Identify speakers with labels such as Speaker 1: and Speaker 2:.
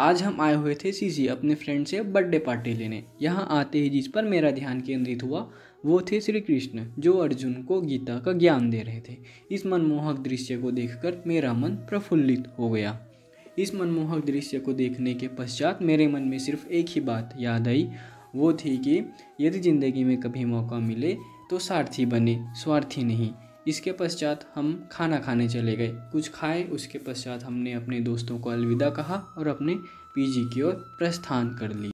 Speaker 1: आज हम आए हुए थे सीसी अपने फ्रेंड से बर्थडे पार्टी लेने यहाँ आते ही जिस पर मेरा ध्यान केंद्रित हुआ वो थे श्री कृष्ण जो अर्जुन को गीता का ज्ञान दे रहे थे इस मनमोहक दृश्य को देखकर मेरा मन प्रफुल्लित हो गया इस मनमोहक दृश्य को देखने के पश्चात मेरे मन में सिर्फ एक ही बात याद आई वो थी कि यदि ज़िंदगी में कभी मौका मिले तो सारथी बने स्वार्थी नहीं इसके पश्चात हम खाना खाने चले गए कुछ खाए उसके पश्चात हमने अपने दोस्तों को अलविदा कहा और अपने पीजी की ओर प्रस्थान कर लिया